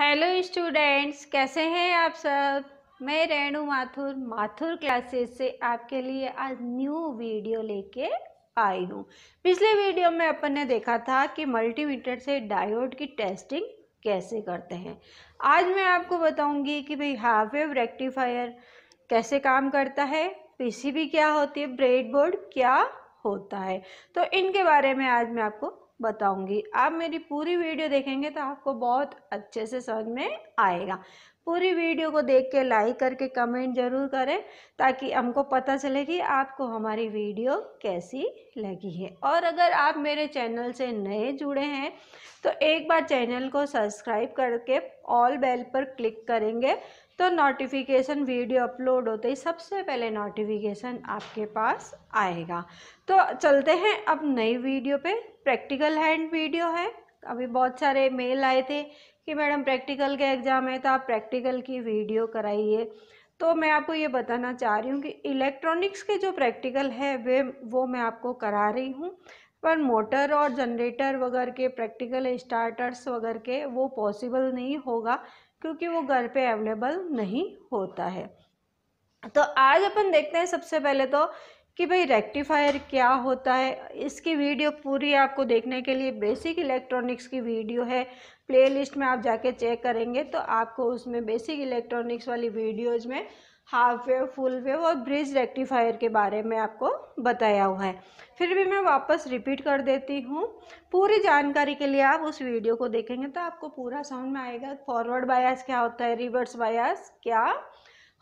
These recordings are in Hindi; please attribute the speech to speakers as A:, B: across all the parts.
A: हेलो स्टूडेंट्स कैसे हैं आप सब मैं रेणु माथुर माथुर क्लासेस से आपके लिए आज न्यू वीडियो लेके आई हूँ पिछले वीडियो में अपन ने देखा था कि मल्टीमीटर से डायोड की टेस्टिंग कैसे करते हैं आज मैं आपको बताऊंगी कि भाई हाफ वेव रेक्टिफायर कैसे काम करता है पीसीबी क्या होती है ब्रेडबोर्ड क्या होता है तो इनके बारे में आज मैं आपको बताऊंगी आप मेरी पूरी वीडियो देखेंगे तो आपको बहुत अच्छे से समझ में आएगा पूरी वीडियो को देख के लाइक करके कमेंट ज़रूर करें ताकि हमको पता चले कि आपको हमारी वीडियो कैसी लगी है और अगर आप मेरे चैनल से नए जुड़े हैं तो एक बार चैनल को सब्सक्राइब करके ऑल बेल पर क्लिक करेंगे तो नोटिफिकेशन वीडियो अपलोड होते ही सबसे पहले नोटिफिकेशन आपके पास आएगा तो चलते हैं अब नई वीडियो पे प्रैक्टिकल हैंड वीडियो है अभी बहुत सारे मेल आए थे कि मैडम प्रैक्टिकल के एग्ज़ाम है तो आप प्रैक्टिकल की वीडियो कराइए तो मैं आपको ये बताना चाह रही हूँ कि इलेक्ट्रॉनिक्स के जो प्रैक्टिकल है वे वो मैं आपको करा रही हूँ पर मोटर और जनरेटर वगैरह के प्रैक्टिकल स्टार्टर्स वगैरह के वो पॉसिबल नहीं होगा क्योंकि वो घर पे अवेलेबल नहीं होता है तो आज अपन देखते हैं सबसे पहले तो कि भाई रेक्टिफायर क्या होता है इसकी वीडियो पूरी आपको देखने के लिए बेसिक इलेक्ट्रॉनिक्स की वीडियो है प्लेलिस्ट में आप जाके चेक करेंगे तो आपको उसमें बेसिक इलेक्ट्रॉनिक्स वाली वीडियोज में हाफ वेव फुल वेव और ब्रिज रेक्टिफायर के बारे में आपको बताया हुआ है फिर भी मैं वापस रिपीट कर देती हूँ पूरी जानकारी के लिए आप उस वीडियो को देखेंगे तो आपको पूरा समझ में आएगा फॉरवर्ड बायास क्या होता है रिवर्स बायास क्या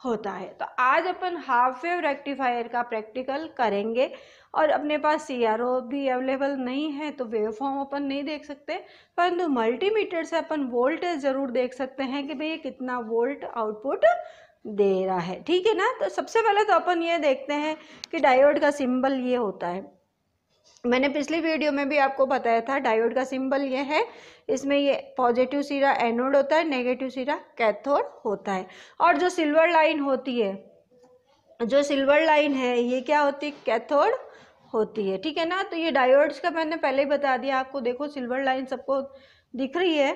A: होता है तो आज अपन हाफ वेव रेक्टिफायर का प्रैक्टिकल करेंगे और अपने पास सी भी अवेलेबल नहीं है तो वेव फॉर्म अपन नहीं देख सकते परंतु मल्टीमीटर से अपन वोल्टेज ज़रूर देख सकते हैं कि भाई ये कितना वोल्ट आउटपुट दे रहा है ठीक है ना तो सबसे पहले तो अपन ये देखते हैं कि डायोड का सिंबल ये होता है मैंने पिछली वीडियो में भी आपको बताया था डायोड का सिंबल ये है इसमें ये पॉजिटिव सिरा एनोड होता है नेगेटिव सिरा कैथोड होता है और जो सिल्वर लाइन होती है जो सिल्वर लाइन है ये क्या होती है कैथोड होती है ठीक है ना तो ये डायोड्स का मैंने पहले ही बता दिया आपको देखो सिल्वर लाइन सबको दिख रही है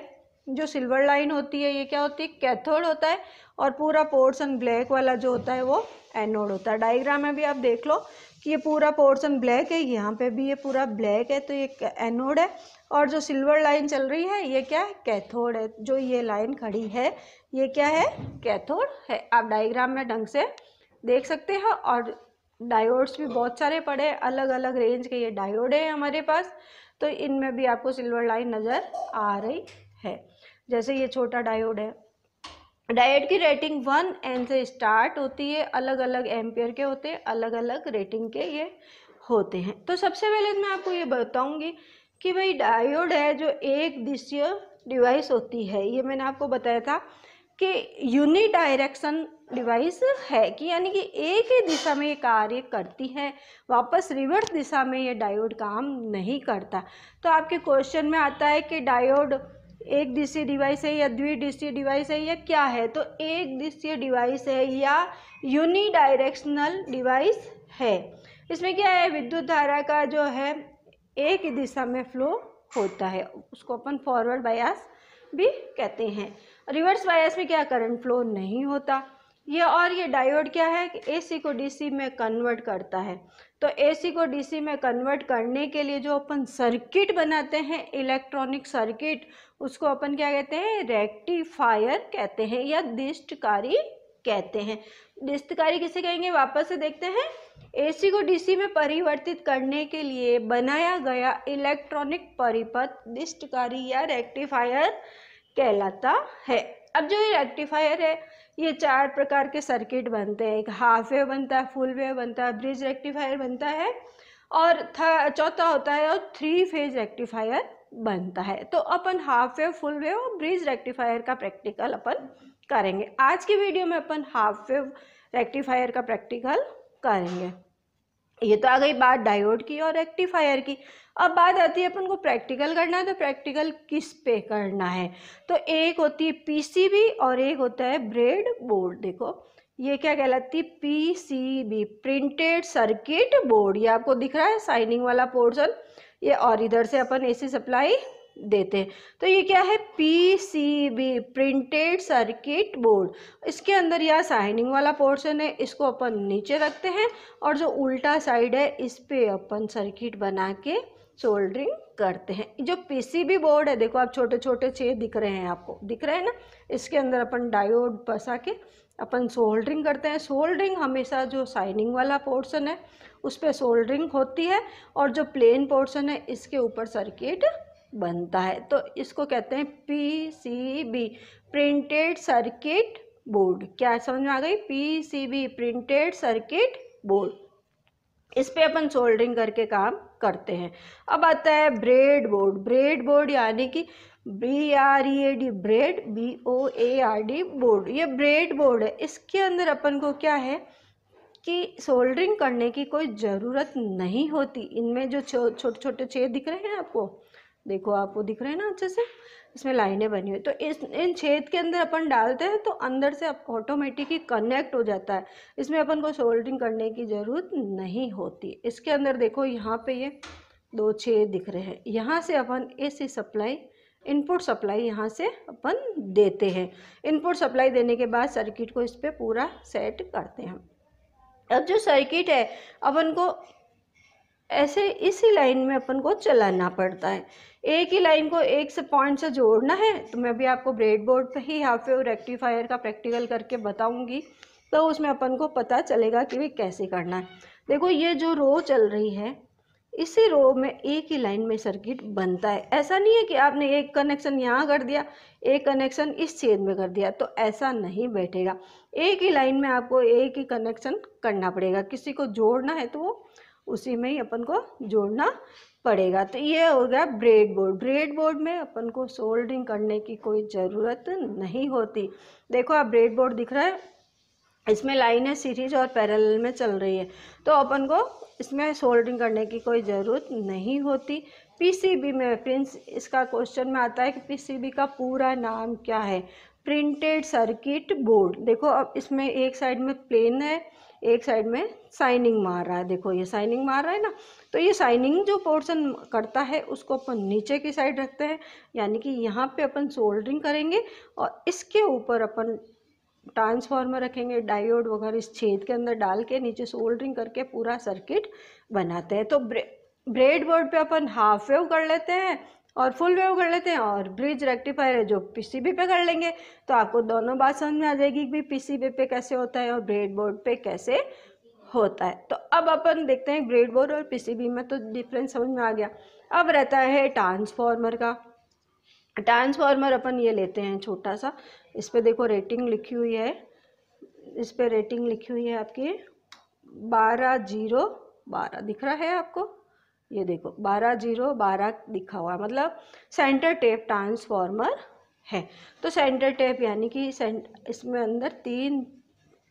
A: जो सिल्वर लाइन होती है ये क्या होती है कैथोड होता है और पूरा पोर्सन ब्लैक वाला जो होता है वो एनोड होता है डायग्राम में भी आप देख लो कि ये पूरा पोर्शन ब्लैक है यहाँ पे भी ये पूरा ब्लैक है तो ये एनोड है और जो सिल्वर लाइन चल रही है ये क्या है कैथोड है जो ये लाइन खड़ी है ये क्या है कैथोड है आप डायग्राम में ढंग से देख सकते हैं और डायोड्स भी बहुत सारे पड़े अलग अलग रेंज के ये डायोड है हमारे पास तो इनमें भी आपको सिल्वर लाइन नज़र आ रही है जैसे ये छोटा डायोड है डायट की रेटिंग वन एन से स्टार्ट होती है अलग अलग एम्पेयर के होते हैं अलग अलग रेटिंग के ये होते हैं तो सबसे पहले तो मैं आपको ये बताऊंगी कि भाई डायोड है जो एक दिशीय डिवाइस होती है ये मैंने आपको बताया था कि यूनि डायरेक्शन डिवाइस है कि यानी कि एक ही दिशा में ये कार्य करती है वापस रिवर्स दिशा में ये डायोड काम नहीं करता तो आपके क्वेश्चन में आता है कि डायोड एक डिशीय डिवाइस है या द्विदिशीय डिवाइस है या क्या है तो एक डिशीय डिवाइस है या यूनिडायरेक्शनल डिवाइस है इसमें क्या है विद्युत धारा का जो है एक ही दिशा में फ्लो होता है उसको अपन फॉरवर्ड बायास भी कहते हैं रिवर्स बायास में क्या करंट फ्लो नहीं होता ये और ये डायोड क्या है कि सी को डीसी में कन्वर्ट करता है तो ए सी को डीसी में कन्वर्ट करने के लिए जो अपन सर्किट बनाते हैं इलेक्ट्रॉनिक सर्किट उसको अपन क्या कहते हैं रेक्टिफायर कहते हैं या दिष्टकारी कहते हैं दिष्टकारी किसे कहेंगे वापस से देखते हैं एसी को डीसी में परिवर्तित करने के लिए बनाया गया इलेक्ट्रॉनिक परिपथ दिष्टकारी या रेक्टिफायर कहलाता है अब जो ये रेक्टिफायर है ये चार प्रकार के सर्किट बनते हैं एक हाफ वेव बनता है फुल वेव बनता है ब्रिज रेक्टिफायर बनता है और चौथा होता है और थ्री फेज रेक्टिफायर बनता है तो अपन हाफ वेव फुल वेव और ब्रिज रेक्टिफायर का प्रैक्टिकल अपन करेंगे आज की वीडियो में अपन हाफ वेव रेक्टिफायर का प्रैक्टिकल करेंगे ये तो आ गई बात डायोड की और रेक्टिफायर की अब बात आती है अपन को प्रैक्टिकल करना है तो प्रैक्टिकल किस पे करना है तो एक होती है पीसीबी और एक होता है ब्रेड बोर्ड देखो ये क्या कहलाती है पीसीबी प्रिंटेड सर्किट बोर्ड ये आपको दिख रहा है साइनिंग वाला पोर्सन ये और इधर से अपन ए सप्लाई देते हैं तो ये क्या है पीसीबी प्रिंटेड सर्किट बोर्ड इसके अंदर यह साइनिंग वाला पोर्शन है इसको अपन नीचे रखते हैं और जो उल्टा साइड है इस पे अपन सर्किट बना के सोल्डरिंग करते हैं जो पीसीबी बोर्ड है देखो आप छोटे छोटे छेद दिख रहे हैं आपको दिख रहे हैं ना इसके अंदर अपन डायोड फंसा के अपन सोल्डरिंग करते हैं सोल्डरिंग हमेशा जो साइनिंग वाला पोर्शन है उस पर सोल्डरिंग होती है और जो प्लेन पोर्शन है इसके ऊपर सर्किट बनता है तो इसको कहते हैं पीसीबी प्रिंटेड सर्किट बोर्ड क्या समझ में आ गई पीसीबी प्रिंटेड सर्किट बोर्ड इस पे अपन सोल्डरिंग करके काम करते हैं अब आता है ब्रेड बोर्ड ब्रेड बोर्ड यानी कि B R E A D bread B O A R D board ये ब्रेड बोर्ड है इसके अंदर अपन को क्या है कि सोल्डरिंग करने की कोई ज़रूरत नहीं होती इनमें जो छोटे छोटे छेद दिख रहे हैं आपको देखो आपको दिख रहे हैं ना अच्छे से इसमें लाइनें बनी हुई तो इस इन छेद के अंदर अपन डालते हैं तो अंदर से ऑटोमेटिक ही कनेक्ट हो जाता है इसमें अपन को सोल्डरिंग करने की ज़रूरत नहीं होती इसके अंदर देखो यहाँ पे ये दो छेद दिख रहे हैं यहाँ से अपन एसी सप्लाई इनपुट सप्लाई यहाँ से अपन देते हैं इनपुट सप्लाई देने के बाद सर्किट को इस पर पूरा सेट करते हैं अब जो सर्किट है अपन को ऐसे इसी लाइन में अपन को चलाना पड़ता है एक ही लाइन को एक से पॉइंट से जोड़ना है तो मैं भी आपको ब्रेड बोर्ड पर ही हाफ पे रेक्टिफायर का प्रैक्टिकल करके बताऊँगी तो उसमें अपन को पता चलेगा कि भी कैसे करना है देखो ये जो रो चल रही है इसी रो में एक ही लाइन में सर्किट बनता है ऐसा नहीं है कि आपने एक कनेक्शन यहाँ कर दिया एक कनेक्शन इस छेद में कर दिया तो ऐसा नहीं बैठेगा एक ही लाइन में आपको एक ही कनेक्शन करना पड़ेगा किसी को जोड़ना है तो वो उसी में ही अपन को जोड़ना पड़ेगा तो ये हो गया ब्रेड बोर्ड ब्रेड बोर्ड में अपन को सोल्डरिंग करने की कोई ज़रूरत नहीं होती देखो आप ब्रेड बोर्ड दिख रहा है इसमें लाइनें सीरीज और पैरेलल में चल रही है तो अपन को इसमें सोल्डरिंग करने की कोई ज़रूरत नहीं होती पीसीबी में प्रिंस इसका क्वेश्चन में आता है कि पीसीबी का पूरा नाम क्या है प्रिंटेड सर्किट बोर्ड देखो अब इसमें एक साइड में प्लेन है एक साइड में साइनिंग मार रहा है देखो ये साइनिंग मार रहा है ना तो ये साइनिंग जो पोर्शन करता है उसको अपन नीचे की साइड रखते हैं यानी कि यहाँ पे अपन सोल्डरिंग करेंगे और इसके ऊपर अपन ट्रांसफार्मर रखेंगे डायोड वगैरह इस छेद के अंदर डाल के नीचे सोल्डरिंग करके पूरा सर्किट बनाते हैं तो ब्रे ब्रेड बोर्ड पर अपन हाफ वेव कर लेते हैं और फुल वेव कर लेते हैं और ब्रिज रेक्टिफायर है जो पीसीबी पे कर लेंगे तो आपको दोनों बात समझ में आ जाएगी कि पीसीबी पे कैसे होता है और ब्रेड बोर्ड पे कैसे होता है तो अब अपन देखते हैं ब्रेड बोर्ड और पीसीबी में तो डिफरेंस समझ में आ गया अब रहता है ट्रांसफॉर्मर का ट्रांसफॉर्मर अपन ये लेते हैं छोटा सा इस पर देखो रेटिंग लिखी हुई है इस पर रेटिंग लिखी हुई है आपकी बारह जीरो बारह दिख रहा है आपको ये देखो बारह जीरो बारह दिखा हुआ मतलब सेंटर टेप ट्रांसफार्मर है तो सेंटर टेप यानी कि इसमें अंदर तीन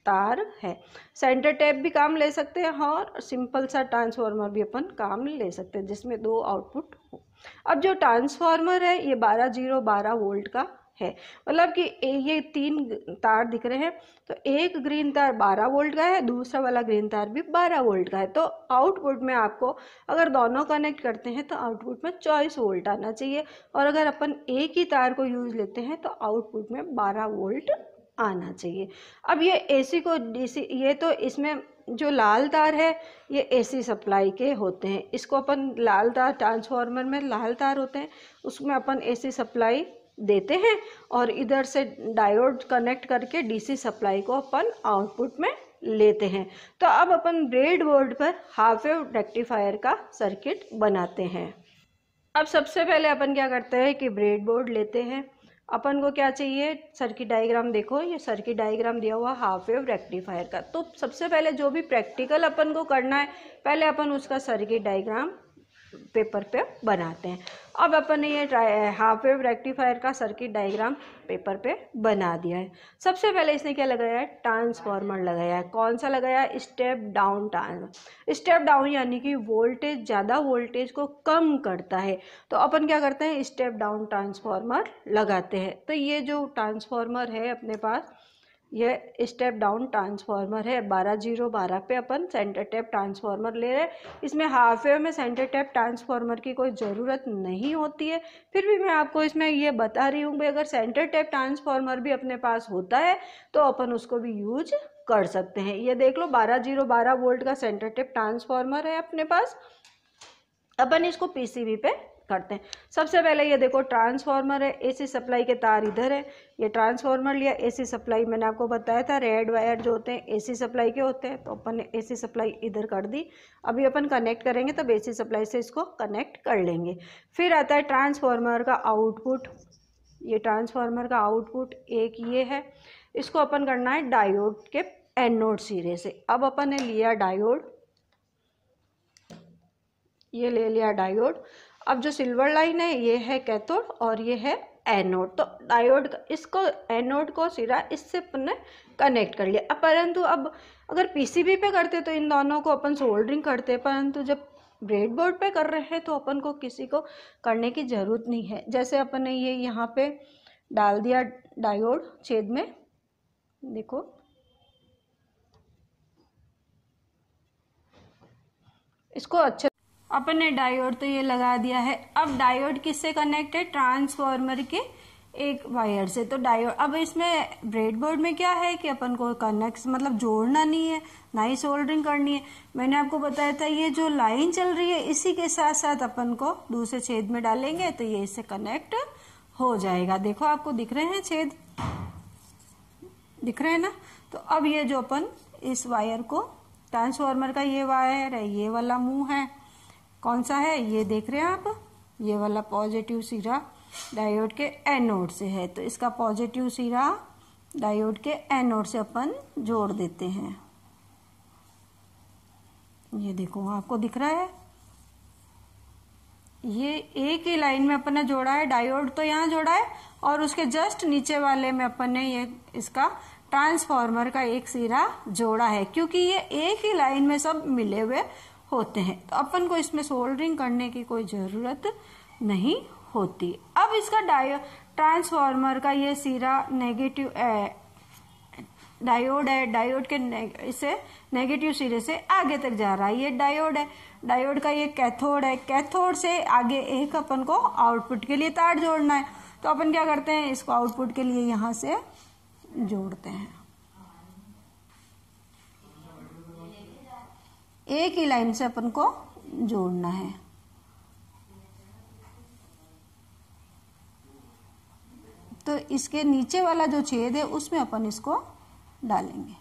A: तार है सेंटर टेप भी काम ले सकते हैं और सिंपल सा ट्रांसफार्मर भी अपन काम ले सकते हैं जिसमें दो आउटपुट हो अब जो ट्रांसफार्मर है ये बारह जीरो बारह वोल्ट का है मतलब कि ये तीन तार दिख रहे हैं तो एक ग्रीन तार 12 वोल्ट का है दूसरा वाला ग्रीन तार भी 12 वोल्ट का है तो आउटपुट में आपको अगर दोनों कनेक्ट करते हैं तो आउटपुट में चौबीस वोल्ट आना चाहिए और अगर अपन एक ही तार को यूज़ लेते हैं तो आउटपुट में बारह वोल्ट आना चाहिए अब ये एसी को डीसी ये तो इसमें जो लाल तार है ये एसी सप्लाई के होते हैं इसको अपन लाल तार ट्रांसफार्मर में लाल तार होते हैं उसमें अपन एसी सप्लाई देते हैं और इधर से डायोड कनेक्ट करके डीसी सप्लाई को अपन आउटपुट में लेते हैं तो अब अपन ब्रेड बोर्ड पर हाफ वेव रेक्टिफायर का सर्किट बनाते हैं अब सबसे पहले अपन क्या करते हैं कि ब्रेड बोर्ड लेते हैं अपन को क्या चाहिए सर्किट डायग्राम देखो ये सर्किट डायग्राम दिया हुआ हाफ वेव रेक्टिफायर का तो सबसे पहले जो भी प्रैक्टिकल अपन को करना है पहले अपन उसका सर्किट डायग्राम पेपर पे बनाते हैं अब अपन ने ये हाफ वेव रेक्टिफायर का सर्किट डायग्राम पेपर पे बना दिया है सबसे पहले इसने क्या लगाया है ट्रांसफार्मर लगाया है कौन सा लगाया है step down transformer step down यानी कि वोल्टेज ज़्यादा वोल्टेज को कम करता है तो अपन क्या करते हैं स्टेप डाउन ट्रांसफार्मर लगाते हैं तो ये जो ट्रांसफार्मर है अपने पास यह स्टेप डाउन ट्रांसफार्मर है बारह जीरो बारह पे अपन सेंटर टैप ट्रांसफार्मर ले रहे हैं इसमें हाफ वेव में सेंटर टैप ट्रांसफार्मर की कोई ज़रूरत नहीं होती है फिर भी मैं आपको इसमें ये बता रही हूँ भाई अगर सेंटर टैप ट्रांसफार्मर भी अपने पास होता है तो अपन उसको भी यूज कर सकते हैं ये देख लो बारह जीरो बारह वोल्ट का सेंटर टैप ट्रांसफार्मर है अपने पास अपन इसको पीसीबी पे करते हैं सबसे पहले ये देखो ट्रांसफार्मर है एसी सप्लाई के तार इधर है ये ट्रांसफार्मर लिया एसी सप्लाई मैंने आपको बताया था रेड वायर जो होते हैं एसी सप्लाई के होते हैं तो अपन ने एसी सप्लाई इधर कर दी अभी अपन कनेक्ट करेंगे तब एसी सप्लाई से इसको कनेक्ट कर लेंगे फिर आता है ट्रांसफार्मर का आउटपुट ये ट्रांसफार्मर का आउटपुट एक ये है इसको अपन करना है डायोड के एनोड सिरे से अब अपन ने लिया डायोड ये ले लिया डायोड अब जो सिल्वर लाइन है ये है कैथोड और ये है एनोड तो डायोड इसको एनोड को सिरा इससे अपन ने कनेक्ट कर लिया अब परंतु अब अगर पीसीबी पे करते तो इन दोनों को अपन सोल्डरिंग करते परंतु जब ब्रेड बोर्ड पे कर रहे हैं तो अपन को किसी को करने की ज़रूरत नहीं है जैसे अपन ने ये यहाँ पे डाल दिया डायोड छेद में देखो इसको अच्छे अपन ने डायोड तो ये लगा दिया है अब डायोड किससे कनेक्ट है ट्रांसफॉर्मर के एक वायर से तो डायोड अब इसमें ब्रेडबोर्ड में क्या है कि अपन को कनेक्ट मतलब जोड़ना नहीं है ना ही सोल्डरिंग करनी है मैंने आपको बताया था ये जो लाइन चल रही है इसी के साथ साथ अपन को दूसरे छेद में डालेंगे तो ये इससे कनेक्ट हो जाएगा देखो आपको दिख रहे हैं छेद दिख रहे हैं ना तो अब ये जो अपन इस वायर को ट्रांसफार्मर का ये वायर है ये वाला मुंह है कौन सा है ये देख रहे हैं आप ये वाला पॉजिटिव सिरा डायोड के एनोड से है तो इसका पॉजिटिव सिरा डायोड के एनोड से अपन जोड़ देते हैं ये देखो आपको दिख रहा है ये एक ही लाइन में अपन ने जोड़ा है डायोड तो यहाँ जोड़ा है और उसके जस्ट नीचे वाले में अपन ने ये इसका ट्रांसफार्मर का एक सिरा जोड़ा है क्योंकि ये एक ही लाइन में सब मिले हुए होते हैं तो अपन को इसमें सोल्डरिंग करने की कोई ज़रूरत नहीं होती अब इसका डायो ट्रांसफार्मर का ये सिरा नेगेटिव डायोड है डायोड के इसे नेगेटिव सिरे से आगे तक जा रहा है ये डायोड है डायोड का ये कैथोड है कैथोड से आगे एक अपन को आउटपुट के लिए तार जोड़ना है तो अपन क्या करते हैं इसको आउटपुट के लिए यहाँ से जोड़ते हैं एक ही लाइन से अपन को जोड़ना है तो इसके नीचे वाला जो छेद है उसमें अपन इसको डालेंगे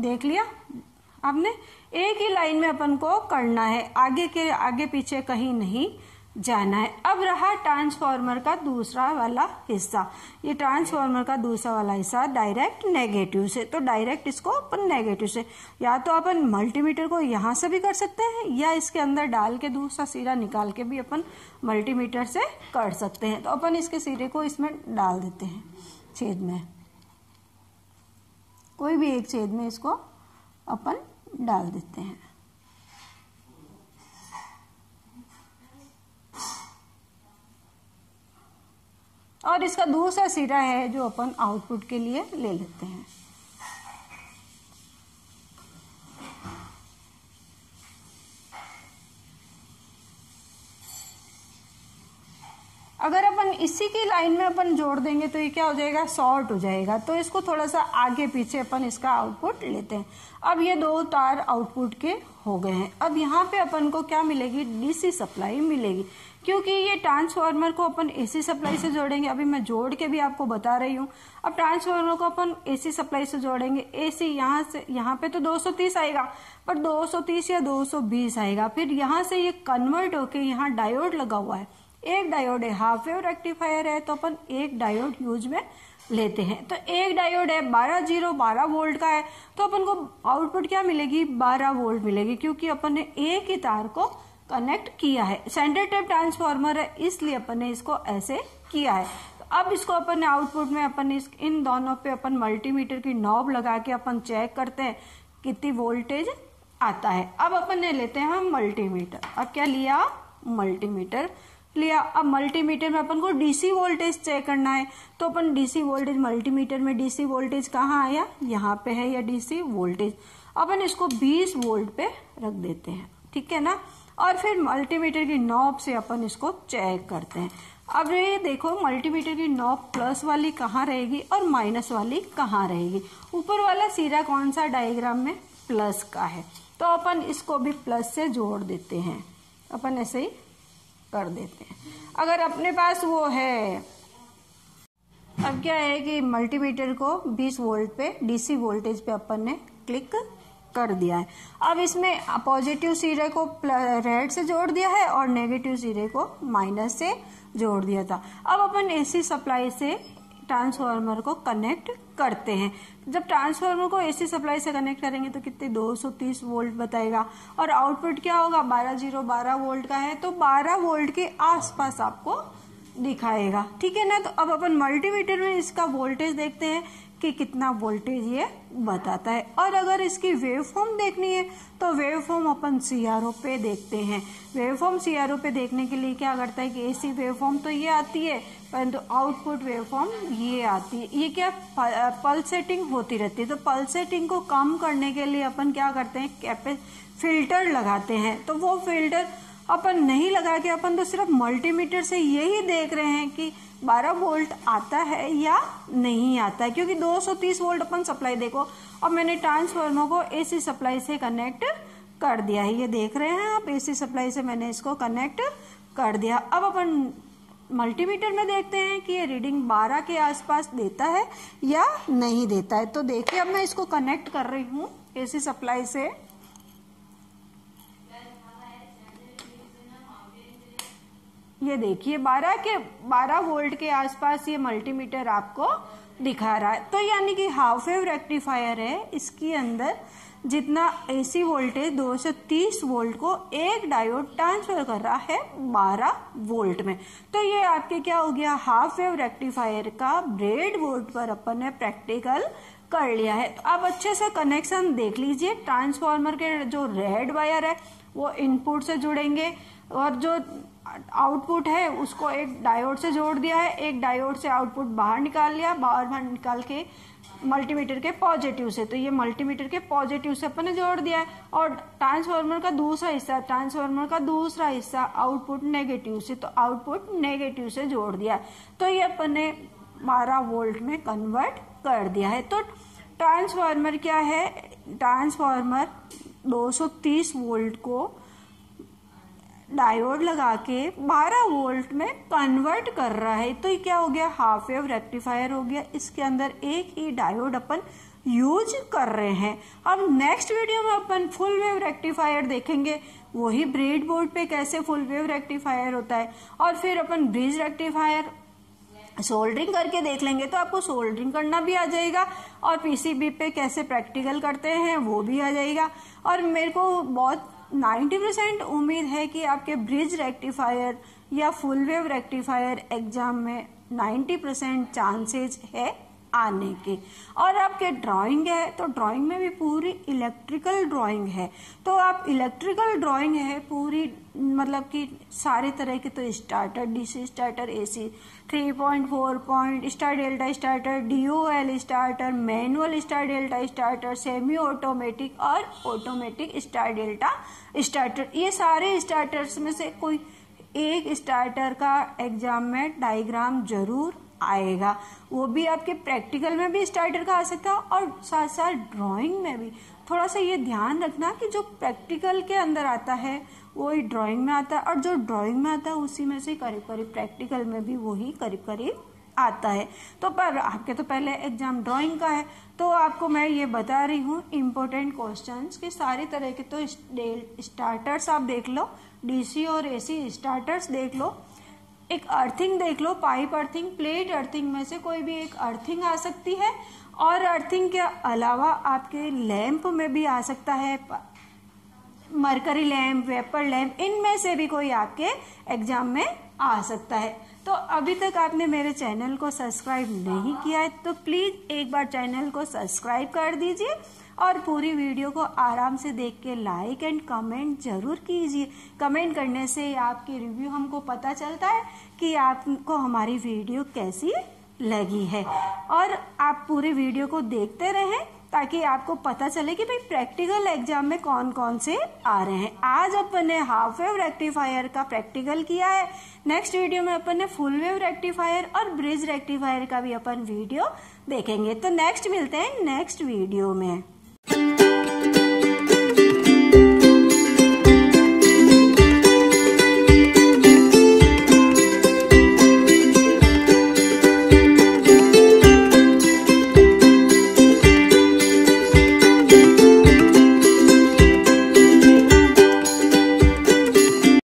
A: देख लिया आपने एक ही लाइन में अपन को करना है आगे के आगे पीछे कहीं नहीं जाना है अब रहा ट्रांसफार्मर का दूसरा वाला हिस्सा ये ट्रांसफार्मर का दूसरा वाला हिस्सा डायरेक्ट नेगेटिव से तो डायरेक्ट इसको अपन नेगेटिव से या तो अपन मल्टीमीटर को यहाँ से भी कर सकते हैं या इसके अंदर डाल के दूसरा सिरा निकाल के भी अपन मल्टीमीटर से कर सकते हैं तो अपन इसके सिरे को इसमें डाल देते हैं छेद में कोई भी एक छेद में इसको अपन डाल देते हैं और इसका दूसरा सिरा है जो अपन आउटपुट के लिए ले लेते हैं अगर अपन इसी की लाइन में अपन जोड़ देंगे तो ये क्या हो जाएगा शॉर्ट हो जाएगा तो इसको थोड़ा सा आगे पीछे अपन इसका आउटपुट लेते हैं अब ये दो तार आउटपुट के हो गए हैं अब यहाँ पे अपन को क्या मिलेगी डीसी सप्लाई मिलेगी क्योंकि ये ट्रांसफार्मर को अपन एसी सप्लाई से जोड़ेंगे अभी मैं जोड़ के भी आपको बता रही हूँ अब ट्रांसफार्मर को अपन एसी सप्लाई से जोड़ेंगे एसी यहाँ से यहाँ पे तो 230 आएगा पर 230 या 220 आएगा फिर यहाँ से ये कन्वर्ट होके यहाँ डायोड लगा हुआ है एक डायोड है हाफ वेव रेक्टिफायर है तो अपन एक डायोड यूज में लेते हैं तो एक डायोड है बारह जीरो बारह वोल्ट का है तो अपन को आउटपुट क्या मिलेगी बारह वोल्ट मिलेगी क्योंकि अपन ने एक ही तार को कनेक्ट किया है सेंटर टाइप ट्रांसफॉर्मर है इसलिए अपन ने इसको ऐसे किया है तो अब इसको अपन ने आउटपुट में अपन इस इन दोनों पे अपन मल्टीमीटर की नॉब लगा के अपन चेक करते हैं कितनी वोल्टेज आता है अब अपन ने लेते हैं हम मल्टीमीटर अब क्या लिया मल्टीमीटर लिया अब मल्टीमीटर में अपन को डीसी वोल्टेज चेक करना है तो अपन डीसी वोल्टेज मल्टीमीटर में डीसी वोल्टेज कहाँ आया यहाँ पे है या डीसी वोल्टेज अपन इसको 20 वोल्ट पे रख देते हैं ठीक है ना और फिर मल्टीमीटर की नॉब से अपन इसको चेक करते हैं अब ये देखो मल्टीमीटर की नॉब प्लस वाली कहाँ रहेगी और माइनस वाली कहाँ रहेगी ऊपर वाला सीरा कौन सा डायग्राम में प्लस का है तो अपन इसको भी प्लस से जोड़ देते हैं अपन ऐसे ही कर देते हैं अगर अपने पास वो है अब क्या है कि मल्टीमीटर को 20 वोल्ट पे डीसी वोल्टेज पे अपन ने क्लिक कर दिया है अब इसमें पॉजिटिव सिरे को रेड से जोड़ दिया है और नेगेटिव सिरे को माइनस से जोड़ दिया था अब अपन एसी सप्लाई से ट्रांसफार्मर को कनेक्ट करते हैं जब ट्रांसफार्मर को एसी सप्लाई से कनेक्ट करेंगे तो कितने 230 वोल्ट बताएगा और आउटपुट क्या होगा बारह जीरो बारह वोल्ट का है तो 12 वोल्ट के आसपास आपको दिखाएगा ठीक है ना तो अब अपन मल्टीमीटर में इसका वोल्टेज देखते हैं कि कितना वोल्टेज ये बताता है और अगर इसकी वेव फॉर्म देखनी है तो वेव फॉर्म अपन सी पे देखते हैं वेव फॉर्म सी पे देखने के लिए क्या करता है कि एसी वेव फॉर्म तो ये आती है परंतु तो आउटपुट वेव फॉर्म ये आती है ये क्या पल्सेटिंग होती रहती है तो पल्सेटिंग को कम करने के लिए अपन क्या करते हैं कैपे फिल्टर लगाते हैं तो वो फिल्टर अपन नहीं लगा के अपन तो सिर्फ मल्टीमीटर से यही देख रहे हैं कि 12 वोल्ट आता है या नहीं आता है क्योंकि 230 वोल्ट अपन सप्लाई देखो और मैंने ट्रांसफार्मर को एसी सप्लाई से कनेक्ट कर दिया है ये देख रहे हैं आप एसी सप्लाई से मैंने इसको कनेक्ट कर दिया अब अपन मल्टीमीटर में देखते हैं कि ये रीडिंग 12 के आसपास देता है या नहीं देता है तो देखिए अब मैं इसको कनेक्ट कर रही हूँ ए सप्लाई से ये देखिए 12 के 12 वोल्ट के आसपास ये मल्टीमीटर आपको दिखा रहा है तो यानी कि हाफ वेव रेक्टिफायर है इसके अंदर जितना एसी वोल्टेज 230 वोल्ट को एक डायोड ट्रांसफर कर रहा है 12 वोल्ट में तो ये आपके क्या हो गया हाफ वेव रेक्टिफायर का ब्रेड वोल्ट पर अपन ने प्रैक्टिकल कर लिया है तो आप अच्छे से कनेक्शन देख लीजिए ट्रांसफार्मर के जो रेड वायर है वो इनपुट से जुड़ेंगे और जो आउटपुट है उसको एक डायोड से जोड़ दिया है एक डायोड से आउटपुट बाहर निकाल लिया बाहर बाहर निकाल के मल्टीमीटर के पॉजिटिव से तो ये मल्टीमीटर के पॉजिटिव से अपन ने जोड़ दिया है और ट्रांसफार्मर का दूसरा हिस्सा ट्रांसफार्मर का दूसरा हिस्सा आउटपुट नेगेटिव से तो आउटपुट नेगेटिव से जोड़ दिया है तो ये अपन ने बारह वोल्ट में कन्वर्ट कर दिया है तो ट्रांसफार्मर क्या है ट्रांसफार्मर 230 वोल्ट को डायोड लगा के 12 वोल्ट में कन्वर्ट कर रहा है तो ये क्या हो गया हाफ वेव रेक्टिफायर हो गया इसके अंदर एक ही डायोड अपन यूज कर रहे हैं अब नेक्स्ट वीडियो में अपन फुल वेव रेक्टिफायर देखेंगे वही ब्रेड बोर्ड पे कैसे फुल वेव रेक्टिफायर होता है और फिर अपन ब्रिज रेक्टिफायर सोल्डरिंग करके देख लेंगे तो आपको सोल्डरिंग करना भी आ जाएगा और पीसीबी पे कैसे प्रैक्टिकल करते हैं वो भी आ जाएगा और मेरे को बहुत 90 परसेंट उम्मीद है कि आपके ब्रिज रेक्टिफायर या फुल वेव रेक्टिफायर एग्जाम में 90 परसेंट चांसेज है आने के और आपके ड्राइंग है तो ड्राइंग में भी पूरी इलेक्ट्रिकल ड्राइंग है तो आप इलेक्ट्रिकल ड्राइंग है पूरी मतलब कि सारे तरह के तो starter DC starter AC three point four point star delta starter D O L starter manual star delta starter semi automatic और ऑटोमेटिक स्टार डेल्टा स्टार्टर ये सारे स्टार्टर्स में से कोई एक स्टार्टर का एग्जाम में डायग्राम जरूर आएगा वो भी आपके प्रैक्टिकल में भी स्टार्टर का आ सकता है और साथ साथ ड्राइंग में भी थोड़ा सा ये ध्यान रखना कि जो प्रैक्टिकल के अंदर आता है वही ड्राइंग में आता है और जो ड्राइंग में आता है उसी में से करीब करीब प्रैक्टिकल में भी वही करीब करीब आता है तो पर आपके तो पहले एग्जाम ड्राइंग का है तो आपको मैं ये बता रही हूँ इम्पोर्टेंट क्वेश्चंस कि सारी तरह के तो स्टार्टर्स आप देख लो डीसी और एसी स्टार्टर्स देख लो एक अर्थिंग देख लो पाइप अर्थिंग प्लेट अर्थिंग में से कोई भी एक अर्थिंग आ सकती है और अर्थिंग के अलावा आपके लैंप में भी आ सकता है मरकरी लैम्प वेपर लैम्प इनमें से भी कोई आपके एग्जाम में आ सकता है तो अभी तक आपने मेरे चैनल को सब्सक्राइब नहीं किया है तो प्लीज़ एक बार चैनल को सब्सक्राइब कर दीजिए और पूरी वीडियो को आराम से देख के लाइक एंड कमेंट जरूर कीजिए कमेंट करने से आपकी रिव्यू हमको पता चलता है कि आपको हमारी वीडियो कैसी लगी है और आप पूरी वीडियो को देखते रहें ताकि आपको पता चले कि भाई प्रैक्टिकल एग्जाम में कौन कौन से आ रहे हैं आज अपन ने हाफ वेव रेक्टिफायर का प्रैक्टिकल किया है नेक्स्ट वीडियो में अपन ने फुल वेव रेक्टिफायर और ब्रिज रेक्टिफायर का भी अपन वीडियो देखेंगे तो नेक्स्ट मिलते हैं नेक्स्ट वीडियो में